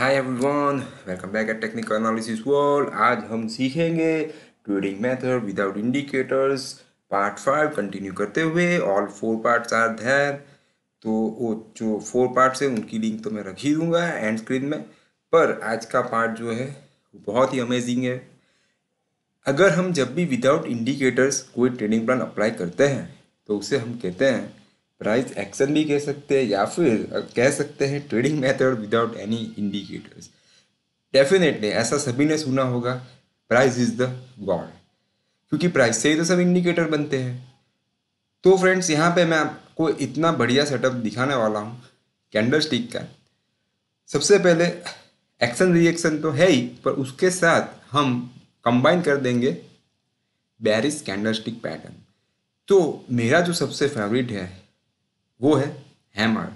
Hi everyone welcome back at technical analysis world आज हम सीखेंगे trading method without indicators part five continue करते हुए ऑल फोर पार्ट्स आर धैर तो वो जो फोर पार्ट्स हैं उनकी लिंक तो मैं रख ही दूंगा एंड स्क्रीन में पर आज का पार्ट जो है बहुत ही अमेजिंग है अगर हम जब भी विदाउट इंडिकेटर्स कोई ट्रेडिंग प्लान अप्लाई करते हैं तो उसे हम कहते हैं प्राइस एक्शन भी कह सकते हैं या फिर कह सकते हैं trading method without any indicators definitely ऐसा सभी ने सुना होगा प्राइस इज द गॉड क्योंकि प्राइस से ही तो सब इंडिकेटर बनते हैं तो फ्रेंड्स यहाँ पे मैं आपको इतना बढ़िया सेटअप दिखाने वाला हूँ कैंडल स्टिक का सबसे पहले एक्शन रिएक्शन तो है ही पर उसके साथ हम कंबाइन कर देंगे बैरिस कैंडल स्टिक पैटर्न तो मेरा जो सबसे फेवरेट है वो है hammer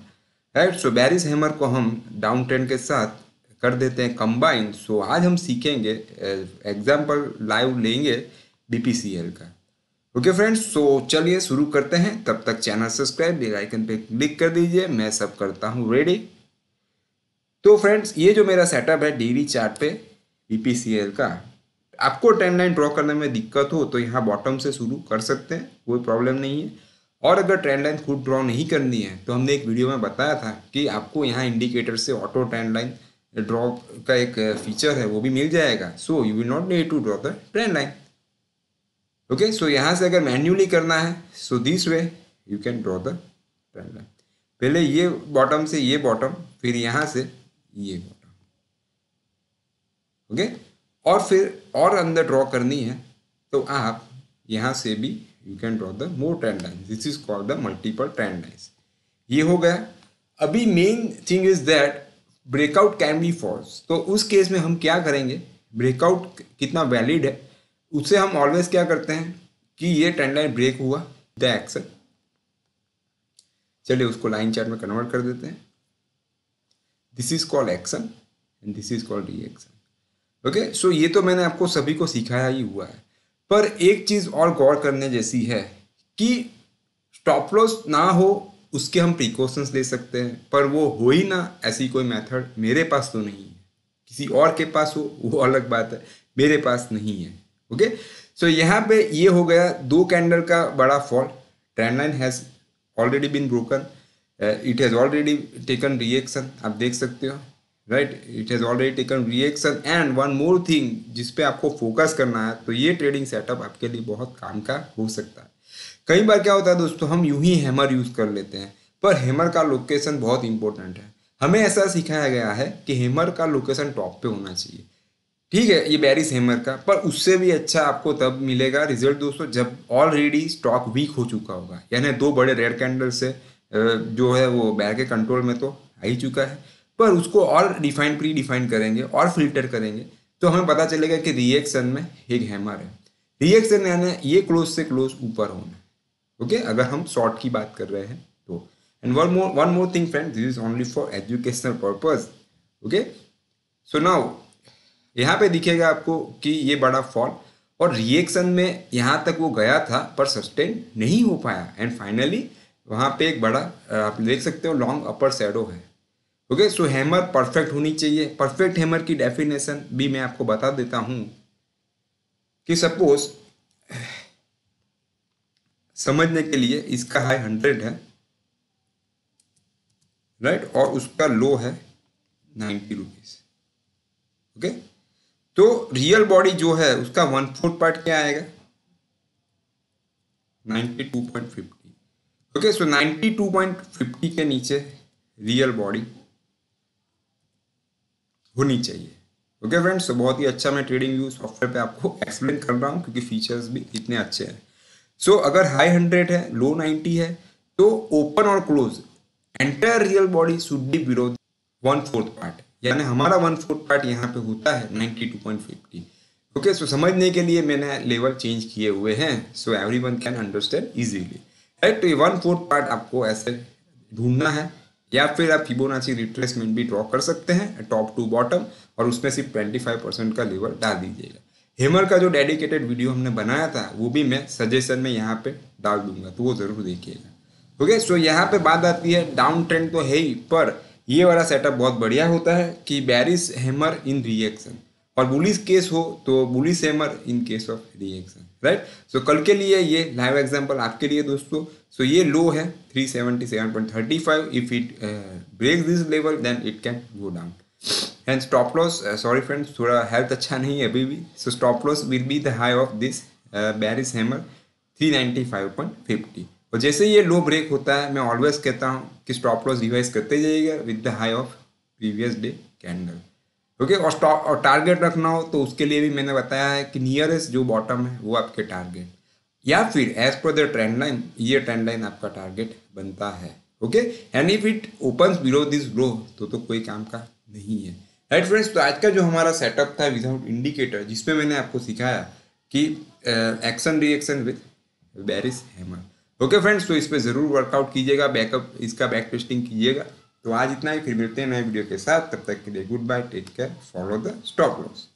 right so bearish hammer को हम डाउन ट्रेंड के साथ कर देते हैं कंबाइन सो so, आज हम सीखेंगे एग्जाम्पल uh, लाइव लेंगे बीपीसीएल का ओके फ्रेंड्स सो चलिए शुरू करते हैं तब तक चैनल सब्सक्राइब बेल आइकन पे क्लिक कर दीजिए मैं सब करता हूँ रेडी तो फ्रेंड्स ये जो मेरा सेटअप है डेली चार्ट पे बीपीसीएल का आपको लाइन ड्रॉ करने में दिक्कत हो तो यहाँ बॉटम से शुरू कर सकते हैं कोई प्रॉब्लम नहीं है और अगर ट्रेंड लाइन खुद ड्रॉ नहीं करनी है तो हमने एक वीडियो में बताया था कि आपको यहाँ इंडिकेटर से ऑटो ट्रेंड लाइन ड्रॉ का एक फीचर है वो भी मिल जाएगा so you will not need to draw the trend line okay so यहाँ से अगर मैन्युअली करना है so this way you can draw the trend line पहले ये बॉटम से ये बॉटम फिर यहाँ से ये बॉटम ओके और फिर और अंदर ड्रॉ करनी है तो आप यहाँ से भी you can draw the more trend lines. This is called the multiple trend lines ये हो गया अभी main thing is that breakout can be false तो उस केस में हम क्या करेंगे ब्रेकआउट कितना वैलिड है उससे हम ऑलवेज क्या करते हैं कि ये ट्रेंड लाइन ब्रेक हुआ द एक्सल चलिए उसको लाइन चार्ट में कन्वर्ट कर देते हैं this is called action and this is called reaction okay so ये तो मैंने आपको सभी को सिखाया ही हुआ है पर एक चीज़ और गौर करने जैसी है कि स्टॉप लॉस ना हो उसके हम प्रिकॉशंस ले सकते हैं पर वो हो ही ना ऐसी कोई मेथड मेरे पास तो नहीं है किसी और के पास हो वो अलग बात है मेरे पास नहीं है ओके सो यहाँ पे ये हो गया दो कैंडल का बड़ा fall trend line has already been broken it has already taken reaction आप देख सकते हो right it has already taken reaction and one more thing जिस पे आपको फोकस करना है तो ये ट्रेडिंग सेटअप आपके लिए बहुत काम का हो सकता है कई बार क्या होता है दोस्तों हम यूं ही हैमर यूज़ कर लेते हैं पर हैमर का लोकेशन बहुत इंपॉर्टेंट है हमें ऐसा सिखाया गया है कि हैमर का लोकेशन टॉप पे होना चाहिए ठीक है ये बैरिस हैमर का पर उससे भी अच्छा आपको तब मिलेगा रिजल्ट दोस्तों जब ऑलरेडी स्टॉक वीक हो चुका होगा यानी दो बड़े रेड कैंडल से जो है वो बैर के कंट्रोल में तो आ ही चुका है पर उसको और डिफाइन प्री डिफाइन करेंगे और फिल्टर करेंगे तो हमें पता चलेगा कि रिएक्शन में हिग हैमर है रिएक्शन यानी ये क्लोज से क्लोज ऊपर होना ओके okay? अगर हम शॉर्ट की बात कर रहे हैं तो and one more one more thing friend this is only for educational purpose okay so now यहाँ पे दिखेगा आपको कि ये बड़ा फॉल और रिएक्शन में यहाँ तक वो गया था पर सस्टेन नहीं हो पाया एंड फाइनली वहाँ पे एक बड़ा आप देख सकते हो लॉन्ग अपर सैडो है ओके सो हैमर परफेक्ट होनी चाहिए परफेक्ट हैमर की डेफिनेशन भी मैं आपको बता देता हूं कि सपोज समझने के लिए इसका हाई हंड्रेड है राइट और उसका लो है नाइन्टी रुपीज़ ओके तो रियल बॉडी जो है उसका वन फोर्थ पार्ट क्या आएगा ninety two point fifty okay so ninety two point fifty के नीचे रियल बॉडी होनी चाहिए ओके फ्रेंड्स तो बहुत ही अच्छा मैं ट्रेडिंग व्यू सॉफ्टवेयर पे आपको एक्सप्लेन कर रहा हूँ क्योंकि फीचर्स भी इतने अच्छे हैं सो so, अगर हाई हंड्रेड है लो नाइन्टी है तो ओपन और close entire real body should be below one fourth part यानी हमारा वन फोर्थ पार्ट यहाँ पे होता है ninety two point fifty okay so समझने के लिए मैंने लेवल चेंज किए हुए हैं so everyone can understand easily right तो ये वन फोर्थ पार्ट आपको ऐसे ढूंढना है या फिर आप फिबोनाची रिट्रेसमेंट भी ड्रॉ कर सकते हैं टॉप टू बॉटम और उसमें सिर्फ ट्वेंटी फाइव परसेंट का लेवल डाल दीजिएगा हेमर का जो डेडिकेटेड वीडियो हमने बनाया था वो भी मैं सजेशन में यहाँ पे डाल दूंगा तो वो ज़रूर देखिएगा ओके सो यहाँ पे बात आती है डाउन ट्रेंड तो है ही पर ये वाला सेटअप बहुत बढ़िया होता है कि बैरिस हेमर इन रिएक्शन और बुलिस केस हो तो bullish hammer in case of reaction right so कल के लिए ये लाइव एग्जांपल आपके लिए दोस्तों सो so ये लो है 377.35 if it break this level then it can go down and stop loss sorry friends थोड़ा हेल्थ अच्छा नहीं है अभी भी so stop loss will be the high of this bearish hammer 395.50 और जैसे ये लो ब्रेक होता है मैं ऑलवेज कहता हूँ कि स्टॉप लॉस रिवाइज करते जाइएगा with the high of previous day candle okay और, स्टॉक और टारगेट रखना हो तो उसके लिए भी मैंने बताया है कि नियरेस्ट जो बॉटम है वो आपके टारगेट या फिर as per the trend line ये ट्रेंड लाइन आपका टारगेट बनता है okay and if it open below this grow तो तो कोई काम का नहीं है राइट फ्रेंड्स तो आज का जो हमारा सेटअप था विदाउट इंडिकेटर जिसपे मैंने आपको सिखाया कि action reaction with bearish hammer okay friends तो इस पर ज़रूर वर्कआउट कीजिएगा बैकअप इसका बैक टेस्टिंग कीजिएगा तो आज इतना ही फिर मिलते हैं नए वीडियो के साथ तब तक के लिए good bye take care follow the stop loss